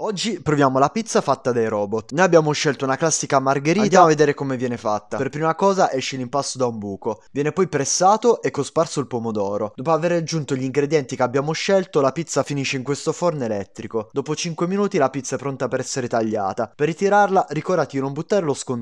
Oggi proviamo la pizza fatta dai robot. Noi abbiamo scelto una classica margherita. Andiamo a vedere come viene fatta. Per prima cosa esce l'impasto da un buco. Viene poi pressato e cosparso il pomodoro. Dopo aver aggiunto gli ingredienti che abbiamo scelto, la pizza finisce in questo forno elettrico. Dopo 5 minuti la pizza è pronta per essere tagliata. Per ritirarla, ricordati di non buttare lo scontrino.